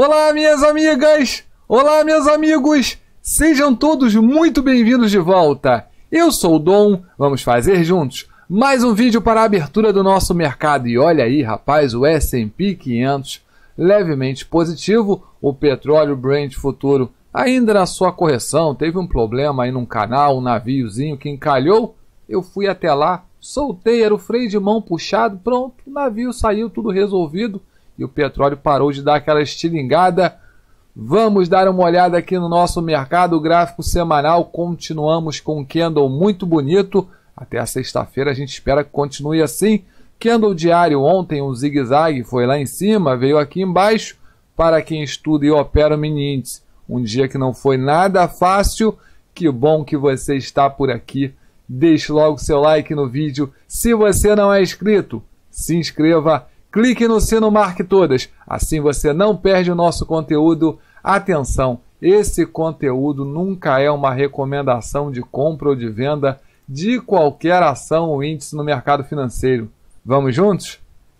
Olá, minhas amigas! Olá, meus amigos! Sejam todos muito bem-vindos de volta. Eu sou o Dom, vamos fazer juntos mais um vídeo para a abertura do nosso mercado. E olha aí, rapaz, o S&P 500 levemente positivo, o petróleo Brent futuro ainda na sua correção, teve um problema aí num canal, um naviozinho que encalhou. Eu fui até lá, soltei, era o freio de mão puxado, pronto, o navio saiu, tudo resolvido e o petróleo parou de dar aquela estilingada. Vamos dar uma olhada aqui no nosso mercado gráfico semanal. Continuamos com um candle muito bonito. Até a sexta-feira a gente espera que continue assim. Candle diário ontem um zigue-zague foi lá em cima, veio aqui embaixo. Para quem estuda e opera o mini índice, um dia que não foi nada fácil. Que bom que você está por aqui. Deixe logo seu like no vídeo. Se você não é inscrito, se inscreva clique no sino Marque Todas. Assim você não perde o nosso conteúdo. Atenção! Esse conteúdo nunca é uma recomendação de compra ou de venda de qualquer ação ou índice no mercado financeiro. Vamos juntos?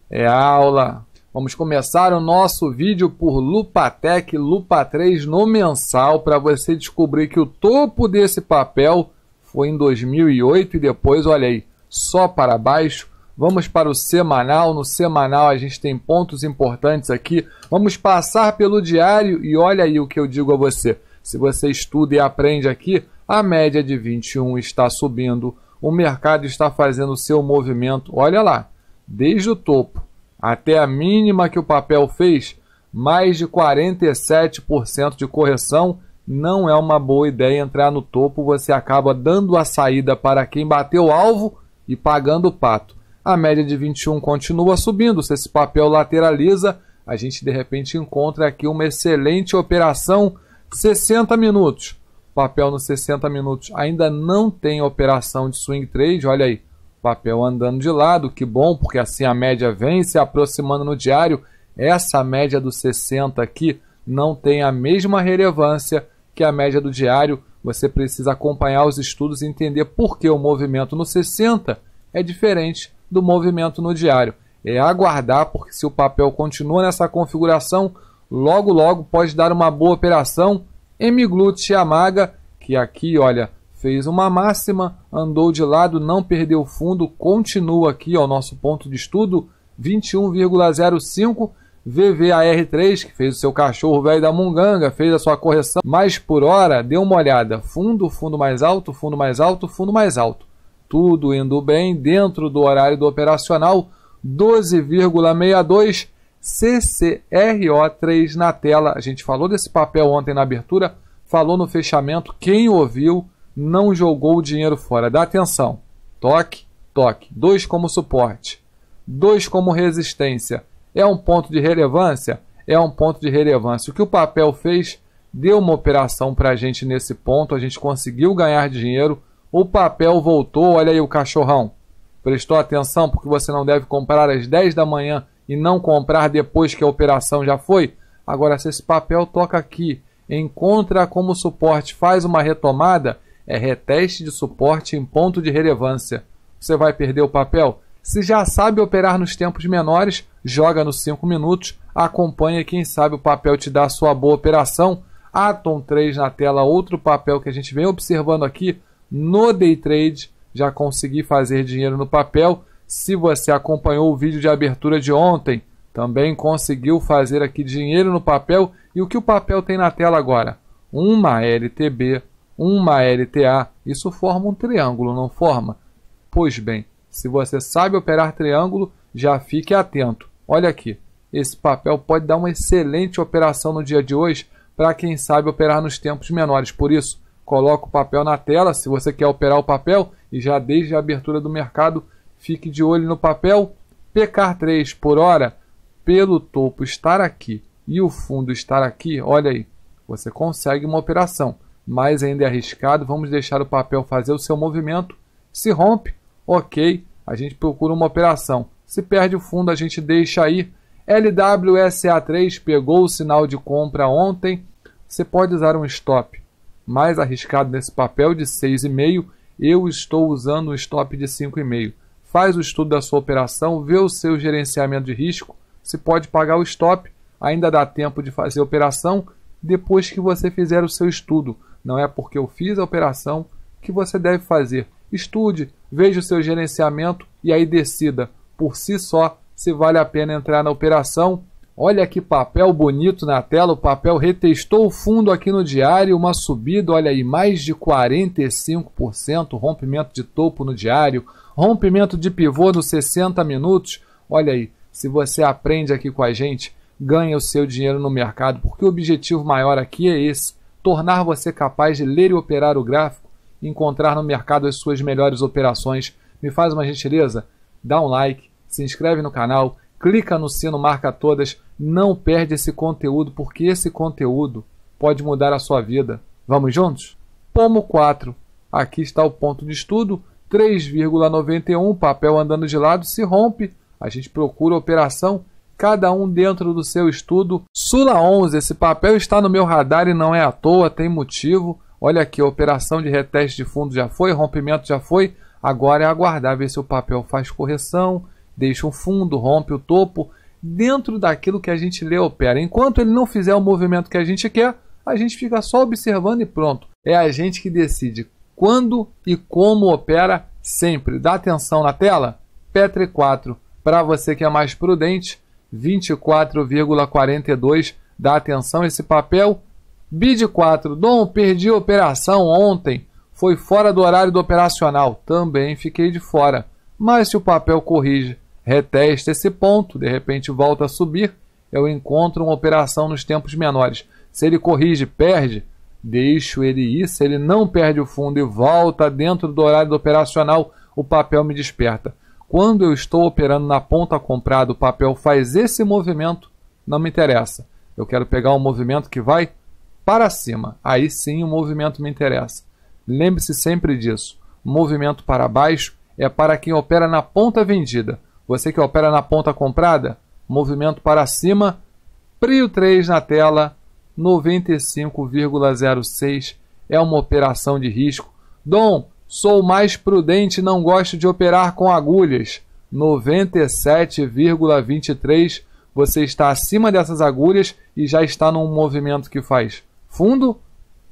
É aula! Vamos começar o nosso vídeo por Lupatec Lupa 3 no mensal para você descobrir que o topo desse papel foi em 2008 e depois, olha aí, só para baixo Vamos para o semanal. No semanal a gente tem pontos importantes aqui. Vamos passar pelo diário e olha aí o que eu digo a você. Se você estuda e aprende aqui, a média de 21 está subindo. O mercado está fazendo o seu movimento. Olha lá, desde o topo até a mínima que o papel fez, mais de 47% de correção. Não é uma boa ideia entrar no topo, você acaba dando a saída para quem bateu o alvo e pagando o pato. A média de 21 continua subindo. Se esse papel lateraliza, a gente de repente encontra aqui uma excelente operação 60 minutos. Papel nos 60 minutos ainda não tem operação de swing trade. Olha aí, papel andando de lado, que bom, porque assim a média vem se aproximando no diário. Essa média dos 60 aqui não tem a mesma relevância que a média do diário. Você precisa acompanhar os estudos e entender por que o movimento no 60 é diferente do movimento no diário. É aguardar, porque se o papel continua nessa configuração, logo logo pode dar uma boa operação. emiglute Amaga, que aqui, olha, fez uma máxima, andou de lado, não perdeu fundo, continua aqui ao nosso ponto de estudo, 21,05. VVAR3, que fez o seu cachorro velho da Munganga, fez a sua correção, mas por hora, deu uma olhada, fundo, fundo mais alto, fundo mais alto, fundo mais alto. Tudo indo bem dentro do horário do operacional 12,62 CCRO3 na tela. A gente falou desse papel ontem na abertura, falou no fechamento. Quem ouviu não jogou o dinheiro fora. Dá atenção. Toque, toque. 2 como suporte, 2 como resistência. É um ponto de relevância? É um ponto de relevância. O que o papel fez deu uma operação para a gente nesse ponto. A gente conseguiu ganhar dinheiro o papel voltou, olha aí o cachorrão. Prestou atenção porque você não deve comprar às 10 da manhã e não comprar depois que a operação já foi? Agora, se esse papel toca aqui, encontra como suporte, faz uma retomada, é reteste de suporte em ponto de relevância. Você vai perder o papel? Se já sabe operar nos tempos menores, joga nos 5 minutos, acompanha, quem sabe o papel te dá sua boa operação. Atom 3 na tela, outro papel que a gente vem observando aqui, no day trade, já consegui fazer dinheiro no papel. Se você acompanhou o vídeo de abertura de ontem, também conseguiu fazer aqui dinheiro no papel. E o que o papel tem na tela agora? Uma LTB, uma LTA. Isso forma um triângulo, não forma? Pois bem, se você sabe operar triângulo, já fique atento. Olha aqui, esse papel pode dar uma excelente operação no dia de hoje para quem sabe operar nos tempos menores. Por isso, coloca o papel na tela. Se você quer operar o papel e já desde a abertura do mercado, fique de olho no papel. PK3 por hora, pelo topo estar aqui e o fundo estar aqui, olha aí, você consegue uma operação, mas ainda é arriscado. Vamos deixar o papel fazer o seu movimento. Se rompe, ok, a gente procura uma operação. Se perde o fundo, a gente deixa aí. LWSA3 pegou o sinal de compra ontem. Você pode usar um stop mais arriscado nesse papel de 6,5, eu estou usando um stop de 5,5. Faz o estudo da sua operação, vê o seu gerenciamento de risco, se pode pagar o stop, ainda dá tempo de fazer a operação depois que você fizer o seu estudo. Não é porque eu fiz a operação que você deve fazer. Estude, veja o seu gerenciamento e aí decida por si só se vale a pena entrar na operação Olha que papel bonito na tela, o papel retestou o fundo aqui no diário, uma subida, olha aí, mais de 45%, rompimento de topo no diário, rompimento de pivô nos 60 minutos. Olha aí, se você aprende aqui com a gente, ganha o seu dinheiro no mercado, porque o objetivo maior aqui é esse, tornar você capaz de ler e operar o gráfico encontrar no mercado as suas melhores operações. Me faz uma gentileza? Dá um like, se inscreve no canal, clica no sino marca todas não perde esse conteúdo, porque esse conteúdo pode mudar a sua vida. Vamos juntos? Pomo 4. Aqui está o ponto de estudo. 3,91, papel andando de lado, se rompe. A gente procura a operação, cada um dentro do seu estudo. Sula 11, esse papel está no meu radar e não é à toa, tem motivo. Olha aqui, a operação de reteste de fundo já foi, rompimento já foi. Agora é aguardar ver se o papel faz correção, deixa um fundo, rompe o topo dentro daquilo que a gente lê opera. Enquanto ele não fizer o movimento que a gente quer, a gente fica só observando e pronto. É a gente que decide quando e como opera sempre. Dá atenção na tela? Petre 4. Para você que é mais prudente, 24,42. Dá atenção esse papel. Bid 4. Dom, perdi a operação ontem. Foi fora do horário do operacional. Também fiquei de fora. Mas se o papel corrige retesta esse ponto, de repente volta a subir, eu encontro uma operação nos tempos menores. Se ele corrige, perde, deixo ele ir. Se ele não perde o fundo e volta dentro do horário do operacional, o papel me desperta. Quando eu estou operando na ponta comprada, o papel faz esse movimento, não me interessa. Eu quero pegar um movimento que vai para cima. Aí sim o movimento me interessa. Lembre-se sempre disso. Movimento para baixo é para quem opera na ponta vendida. Você que opera na ponta comprada, movimento para cima, prio 3 na tela, 95,06 é uma operação de risco. Dom, sou mais prudente, não gosto de operar com agulhas. 97,23 você está acima dessas agulhas e já está num movimento que faz fundo,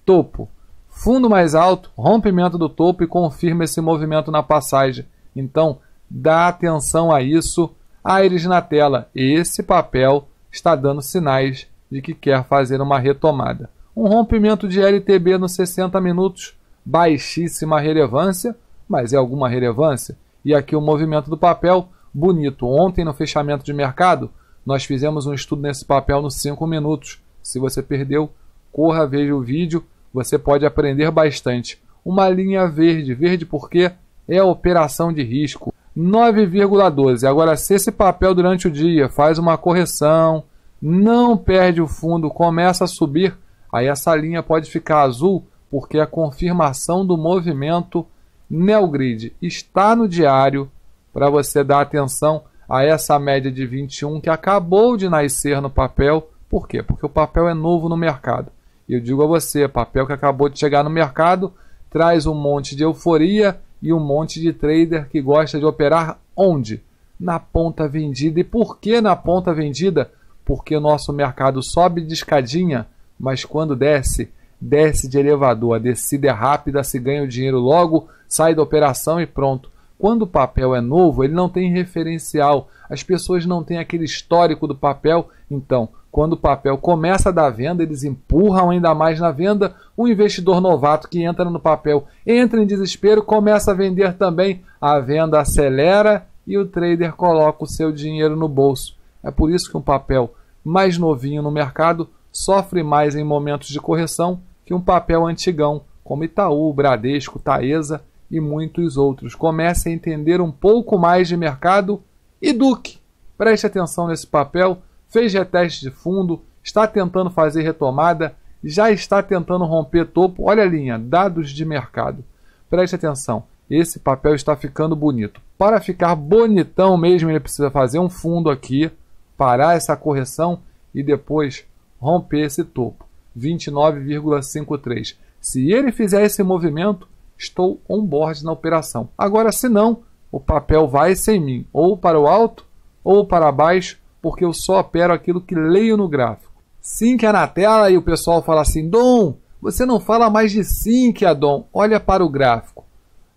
topo, fundo mais alto, rompimento do topo e confirma esse movimento na passagem. Então, Dá atenção a isso. Aires na tela. Esse papel está dando sinais de que quer fazer uma retomada. Um rompimento de LTB nos 60 minutos, baixíssima relevância, mas é alguma relevância. E aqui o movimento do papel, bonito. Ontem, no fechamento de mercado, nós fizemos um estudo nesse papel nos 5 minutos. Se você perdeu, corra, veja o vídeo, você pode aprender bastante. Uma linha verde, verde porque é operação de risco. 9,12. Agora, se esse papel durante o dia faz uma correção, não perde o fundo, começa a subir, aí essa linha pode ficar azul, porque é a confirmação do movimento Neogrid está no diário para você dar atenção a essa média de 21 que acabou de nascer no papel. Por quê? Porque o papel é novo no mercado. Eu digo a você, papel que acabou de chegar no mercado traz um monte de euforia, e um monte de trader que gosta de operar onde? Na ponta vendida. E por que na ponta vendida? Porque o nosso mercado sobe de escadinha, mas quando desce, desce de elevador. A descida é rápida, se ganha o dinheiro logo, sai da operação e pronto. Quando o papel é novo, ele não tem referencial, as pessoas não têm aquele histórico do papel. Então, quando o papel começa da venda, eles empurram ainda mais na venda. O investidor novato que entra no papel entra em desespero, começa a vender também. A venda acelera e o trader coloca o seu dinheiro no bolso. É por isso que um papel mais novinho no mercado sofre mais em momentos de correção que um papel antigão, como Itaú, Bradesco, Taesa e muitos outros. Comece a entender um pouco mais de mercado e Duque. Preste atenção nesse papel, fez reteste de fundo, está tentando fazer retomada, já está tentando romper topo. Olha a linha, dados de mercado. Preste atenção, esse papel está ficando bonito. Para ficar bonitão mesmo, ele precisa fazer um fundo aqui, parar essa correção e depois romper esse topo. 29,53. Se ele fizer esse movimento, estou on-board na operação. Agora, se não, o papel vai sem mim, ou para o alto ou para baixo, porque eu só opero aquilo que leio no gráfico. Sync é na tela e o pessoal fala assim: Dom, você não fala mais de sync, é Dom. olha para o gráfico.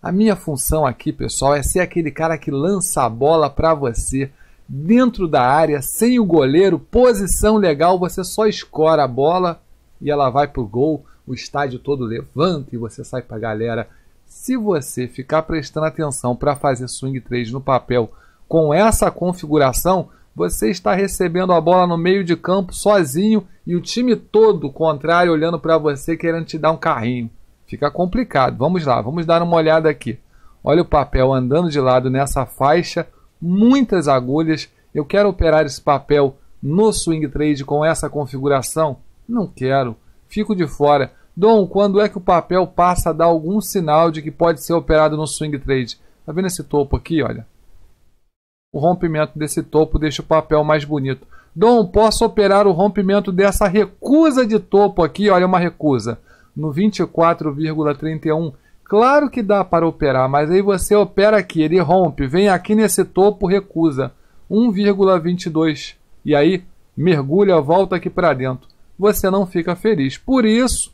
A minha função aqui, pessoal, é ser aquele cara que lança a bola para você dentro da área, sem o goleiro, posição legal, você só escora a bola e ela vai pro gol, o estádio todo levanta e você sai pra galera. Se você ficar prestando atenção para fazer swing trade no papel com essa configuração, você está recebendo a bola no meio de campo sozinho e o time todo contrário olhando para você querendo te dar um carrinho. Fica complicado. Vamos lá, vamos dar uma olhada aqui. Olha o papel andando de lado nessa faixa, muitas agulhas. Eu quero operar esse papel no swing trade com essa configuração. Não quero. Fico de fora. Dom, quando é que o papel passa a dar algum sinal de que pode ser operado no swing trade? Tá vendo esse topo aqui, olha? O rompimento desse topo deixa o papel mais bonito. Dom, posso operar o rompimento dessa recusa de topo aqui? Olha, uma recusa. No 24,31. Claro que dá para operar, mas aí você opera aqui, ele rompe, vem aqui nesse topo, recusa. 1,22. E aí mergulha, volta aqui para dentro você não fica feliz. Por isso,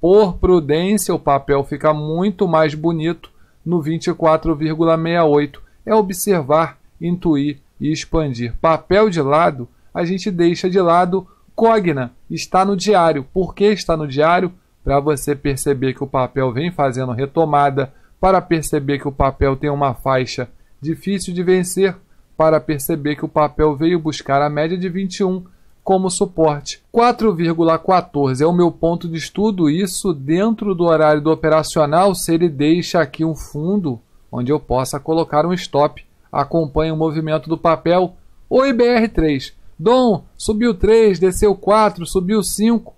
por prudência, o papel fica muito mais bonito no 24,68. É observar, intuir e expandir. Papel de lado, a gente deixa de lado cogna, está no diário. Por que está no diário? Para você perceber que o papel vem fazendo retomada, para perceber que o papel tem uma faixa difícil de vencer, para perceber que o papel veio buscar a média de 21 como suporte. 4,14 é o meu ponto de estudo, isso dentro do horário do operacional, se ele deixa aqui um fundo onde eu possa colocar um stop. Acompanhe o movimento do papel. O IBR3. Dom, subiu 3, desceu 4, subiu 5.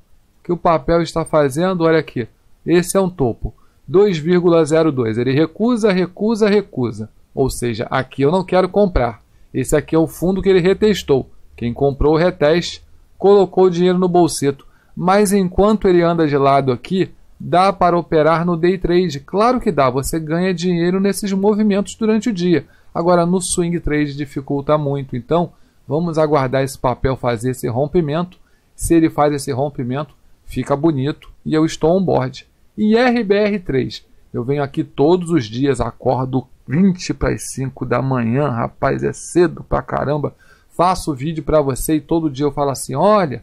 que o papel está fazendo? Olha aqui. Esse é um topo. 2,02. Ele recusa, recusa, recusa. Ou seja, aqui eu não quero comprar. Esse aqui é o fundo que ele retestou. Quem comprou o reteste colocou o dinheiro no bolseto, mas enquanto ele anda de lado aqui, dá para operar no day trade. Claro que dá, você ganha dinheiro nesses movimentos durante o dia. Agora no swing trade dificulta muito, então vamos aguardar esse papel fazer esse rompimento. Se ele faz esse rompimento, fica bonito e eu estou on board. E RBR3, eu venho aqui todos os dias, acordo 20 para as 5 da manhã, rapaz, é cedo pra caramba faço vídeo para você e todo dia eu falo assim: olha,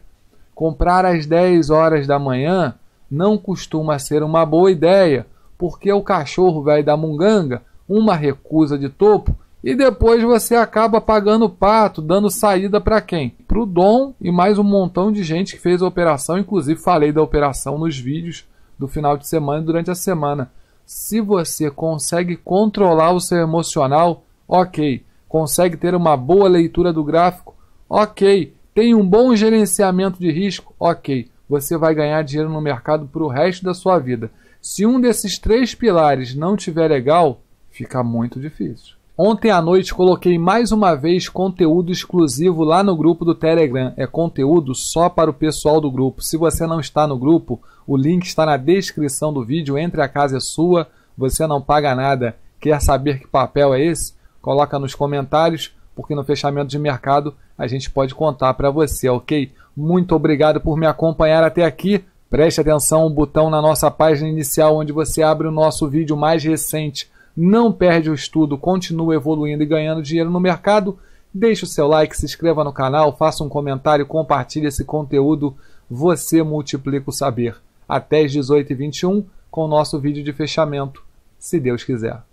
comprar às 10 horas da manhã não costuma ser uma boa ideia, porque o cachorro velho da munganga, uma recusa de topo, e depois você acaba pagando o pato, dando saída para quem? Para o Dom e mais um montão de gente que fez a operação, inclusive falei da operação nos vídeos do final de semana e durante a semana. Se você consegue controlar o seu emocional, ok consegue ter uma boa leitura do gráfico, ok. Tem um bom gerenciamento de risco, ok. Você vai ganhar dinheiro no mercado para o resto da sua vida. Se um desses três pilares não tiver legal, fica muito difícil. Ontem à noite coloquei mais uma vez conteúdo exclusivo lá no grupo do Telegram. É conteúdo só para o pessoal do grupo. Se você não está no grupo, o link está na descrição do vídeo. Entre a casa é sua, você não paga nada. Quer saber que papel é esse? Coloca nos comentários, porque no fechamento de mercado a gente pode contar para você, ok? Muito obrigado por me acompanhar até aqui. Preste atenção, o botão na nossa página inicial onde você abre o nosso vídeo mais recente. Não perde o estudo, continua evoluindo e ganhando dinheiro no mercado. Deixe o seu like, se inscreva no canal, faça um comentário, compartilhe esse conteúdo. Você multiplica o saber. Até às 18h21 com o nosso vídeo de fechamento, se Deus quiser.